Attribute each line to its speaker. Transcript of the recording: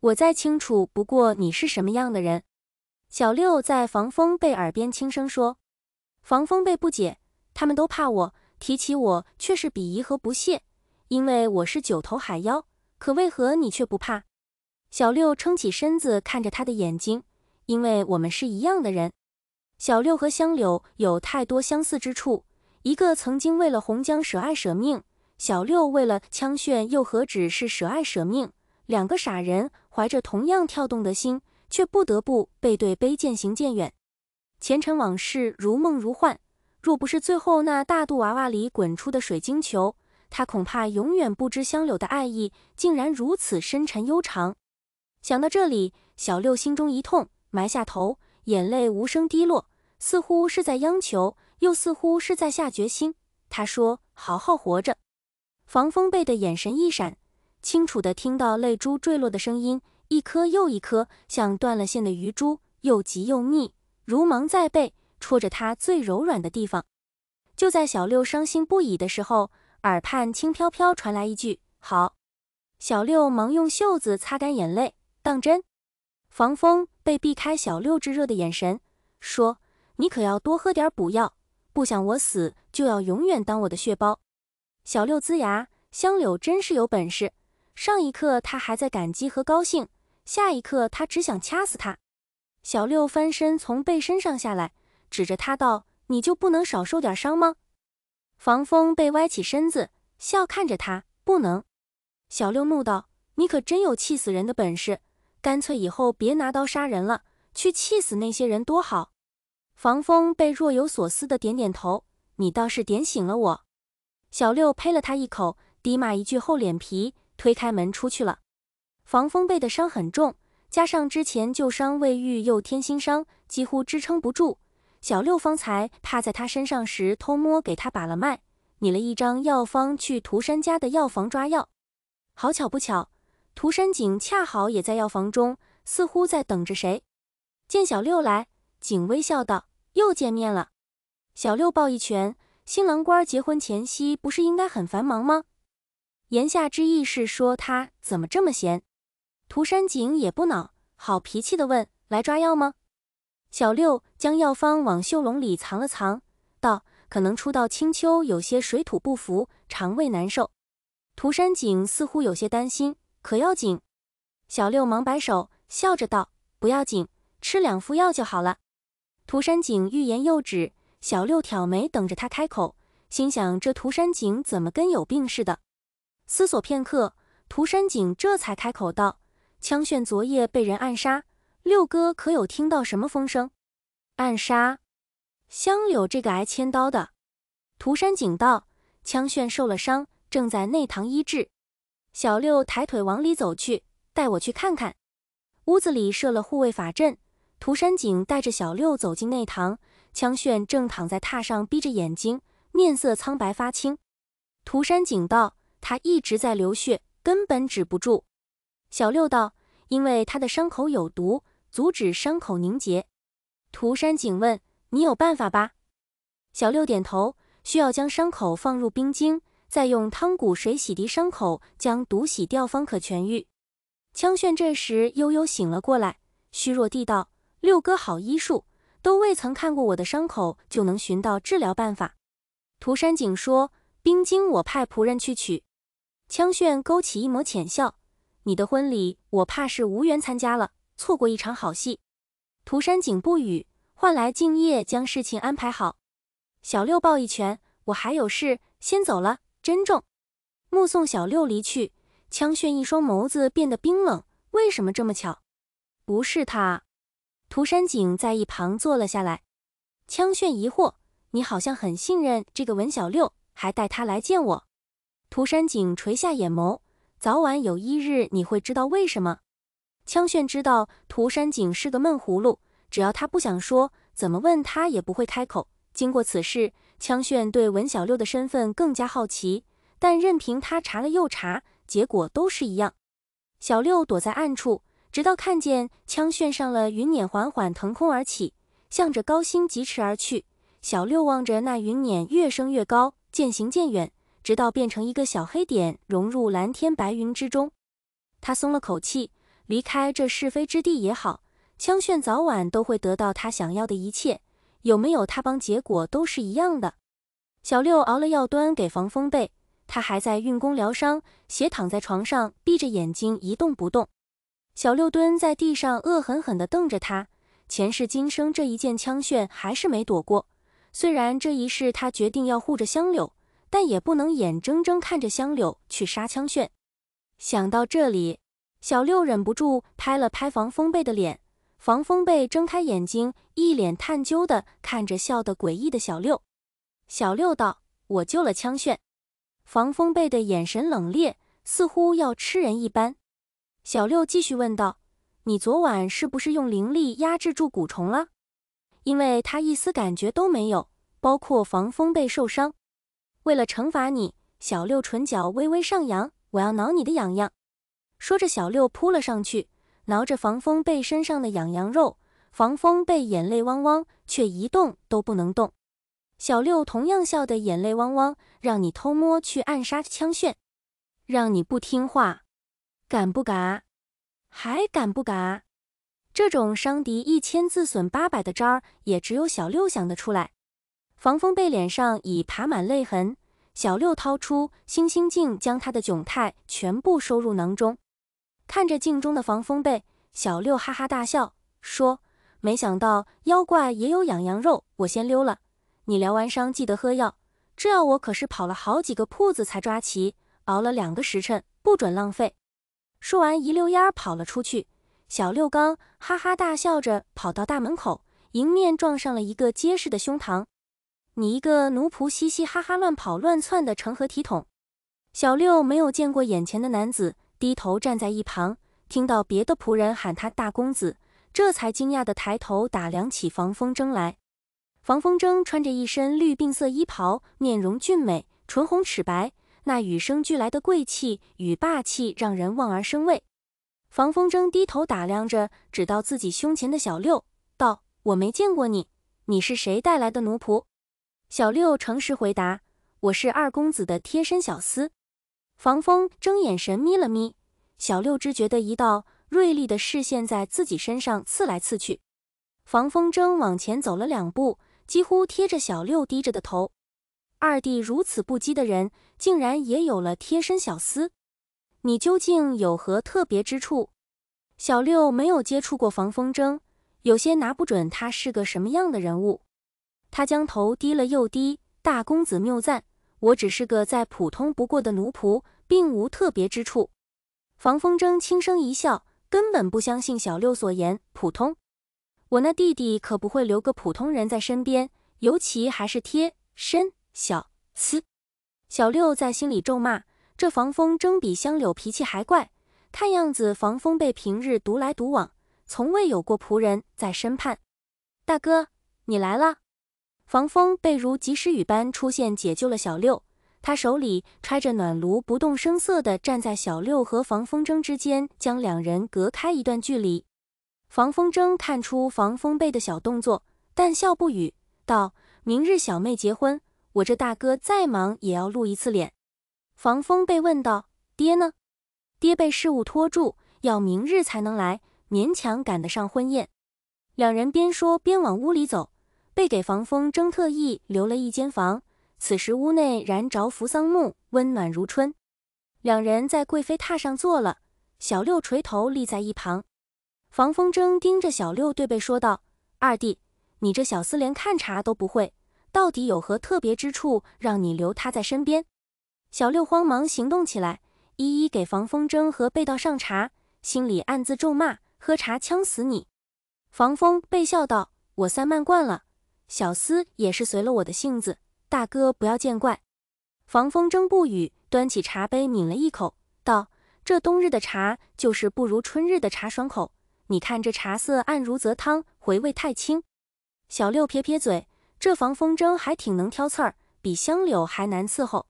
Speaker 1: 我再清楚不过你是什么样的人，小六在防风被耳边轻声说。防风被不解，他们都怕我，提起我却是鄙夷和不屑，因为我是九头海妖。可为何你却不怕？小六撑起身子，看着他的眼睛，因为我们是一样的人。小六和香柳有太多相似之处，一个曾经为了红江舍爱舍命，小六为了枪炫又何止是舍爱舍命？两个傻人。怀着同样跳动的心，却不得不背对背渐行渐远。前尘往事如梦如幻，若不是最后那大肚娃娃里滚出的水晶球，他恐怕永远不知香柳的爱意竟然如此深沉悠长。想到这里，小六心中一痛，埋下头，眼泪无声滴落，似乎是在央求，又似乎是在下决心。他说：“好好活着。”防风贝的眼神一闪。清楚地听到泪珠坠落的声音，一颗又一颗，像断了线的鱼珠，又急又密，如芒在背，戳着他最柔软的地方。就在小六伤心不已的时候，耳畔轻飘飘传来一句：“好。”小六忙用袖子擦干眼泪，当真。防风被避开小六炙热的眼神，说：“你可要多喝点补药，不想我死，就要永远当我的血包。”小六呲牙，香柳真是有本事。上一刻他还在感激和高兴，下一刻他只想掐死他。小六翻身从背身上下来，指着他道：“你就不能少受点伤吗？”防风被歪起身子，笑看着他：“不能。”小六怒道：“你可真有气死人的本事，干脆以后别拿刀杀人了，去气死那些人多好。”防风被若有所思的点点头：“你倒是点醒了我。”小六呸了他一口，低骂一句：“厚脸皮。”推开门出去了，防风被的伤很重，加上之前旧伤未愈又添新伤，几乎支撑不住。小六方才趴在他身上时，偷摸给他把了脉，拟了一张药方去涂山家的药房抓药。好巧不巧，涂山璟恰好也在药房中，似乎在等着谁。见小六来，璟微笑道：“又见面了。”小六抱一拳：“新郎官结婚前夕不是应该很繁忙吗？”言下之意是说他怎么这么闲？涂山璟也不恼，好脾气的问：“来抓药吗？”小六将药方往袖笼里藏了藏，道：“可能初到青丘，有些水土不服，肠胃难受。”涂山璟似乎有些担心，可要紧？小六忙摆手，笑着道：“不要紧，吃两副药就好了。”涂山璟欲言又止，小六挑眉等着他开口，心想这涂山璟怎么跟有病似的。思索片刻，涂山璟这才开口道：“枪炫昨夜被人暗杀，六哥可有听到什么风声？”暗杀，香柳这个挨千刀的。涂山璟道：“枪炫受了伤，正在内堂医治。”小六抬腿往里走去，带我去看看。屋子里设了护卫法阵。涂山璟带着小六走进内堂，枪炫正躺在榻上，闭着眼睛，面色苍白发青。涂山璟道。他一直在流血，根本止不住。小六道：“因为他的伤口有毒，阻止伤口凝结。”涂山璟问：“你有办法吧？”小六点头：“需要将伤口放入冰晶，再用汤谷水洗涤伤口，将毒洗掉，方可痊愈。”枪炫这时悠悠醒了过来，虚弱地道：“六哥好医术，都未曾看过我的伤口，就能寻到治疗办法。”涂山璟说：“冰晶我派仆人去取。”枪炫勾起一抹浅笑，你的婚礼我怕是无缘参加了，错过一场好戏。涂山璟不语，换来敬业将事情安排好。小六抱一拳，我还有事，先走了，珍重。目送小六离去，枪炫一双眸子变得冰冷。为什么这么巧？不是他。涂山璟在一旁坐了下来。枪炫疑惑，你好像很信任这个文小六，还带他来见我。涂山璟垂下眼眸，早晚有一日你会知道为什么。枪炫知道涂山璟是个闷葫芦，只要他不想说，怎么问他也不会开口。经过此事，枪炫对文小六的身份更加好奇，但任凭他查了又查，结果都是一样。小六躲在暗处，直到看见枪炫上了云辇，缓缓腾空而起，向着高星疾驰而去。小六望着那云辇越升越高，渐行渐远。直到变成一个小黑点，融入蓝天白云之中。他松了口气，离开这是非之地也好。枪炫早晚都会得到他想要的一切，有没有他帮，结果都是一样的。小六熬了药，端给防风被，他还在运功疗伤，斜躺在床上，闭着眼睛一动不动。小六蹲在地上，恶狠狠地瞪着他。前世今生，这一剑枪炫还是没躲过。虽然这一世他决定要护着香柳。但也不能眼睁睁看着香柳去杀枪炫。想到这里，小六忍不住拍了拍防风被的脸。防风被睁开眼睛，一脸探究的看着笑得诡异的小六。小六道：“我救了枪炫。”防风被的眼神冷冽，似乎要吃人一般。小六继续问道：“你昨晚是不是用灵力压制住蛊虫了？因为他一丝感觉都没有，包括防风被受伤。”为了惩罚你，小六唇角微微上扬，我要挠你的痒痒。说着，小六扑了上去，挠着防风被身上的痒痒肉。防风被眼泪汪汪，却一动都不能动。小六同样笑得眼泪汪汪，让你偷摸去暗杀枪炫，让你不听话，敢不敢？还敢不敢？这种伤敌一千自损八百的招儿，也只有小六想得出来。防风被脸上已爬满泪痕，小六掏出星星镜，将他的窘态全部收入囊中。看着镜中的防风被，小六哈哈大笑，说：“没想到妖怪也有痒痒肉，我先溜了。你疗完伤记得喝药，这药我可是跑了好几个铺子才抓齐，熬了两个时辰，不准浪费。”说完，一溜烟儿跑了出去。小六刚哈哈大笑着跑到大门口，迎面撞上了一个结实的胸膛。你一个奴仆，嘻嘻哈哈乱跑乱窜的，成何体统？小六没有见过眼前的男子，低头站在一旁，听到别的仆人喊他大公子，这才惊讶的抬头打量起防风筝来。防风筝穿着一身绿病色衣袍，面容俊美，唇红齿白，那与生俱来的贵气与霸气，让人望而生畏。防风筝低头打量着，指到自己胸前的小六，道：“我没见过你，你是谁带来的奴仆？”小六诚实回答：“我是二公子的贴身小厮。”防风睁眼神眯了眯，小六只觉得一道锐利的视线在自己身上刺来刺去。防风筝往前走了两步，几乎贴着小六低着的头。二弟如此不羁的人，竟然也有了贴身小厮，你究竟有何特别之处？小六没有接触过防风筝，有些拿不准他是个什么样的人物。他将头低了又低，大公子谬赞，我只是个再普通不过的奴仆，并无特别之处。防风筝轻声一笑，根本不相信小六所言普通。我那弟弟可不会留个普通人在身边，尤其还是贴身小厮。小六在心里咒骂，这防风筝比香柳脾气还怪。看样子防风被平日独来独往，从未有过仆人在身畔。大哥，你来了。防风被如及时雨般出现，解救了小六。他手里揣着暖炉，不动声色地站在小六和防风筝之间，将两人隔开一段距离。防风筝看出防风被的小动作，但笑不语，道：“明日小妹结婚，我这大哥再忙也要露一次脸。”防风被问道：“爹呢？”爹被事务拖住，要明日才能来，勉强赶得上婚宴。两人边说边往屋里走。为给防风征特意留了一间房，此时屋内燃着扶桑木，温暖如春。两人在贵妃榻上坐了，小六垂头立在一旁。防风筝盯着小六对贝说道：“二弟，你这小厮连看茶都不会，到底有何特别之处，让你留他在身边？”小六慌忙行动起来，一一给防风筝和贝道上茶，心里暗自咒骂：“喝茶呛死你！”防风被笑道：“我散漫惯了。”小厮也是随了我的性子，大哥不要见怪。防风筝不语，端起茶杯抿了一口，道：“这冬日的茶就是不如春日的茶爽口。你看这茶色暗如泽汤，回味太轻。”小六撇撇嘴：“这防风筝还挺能挑刺儿，比香柳还难伺候。”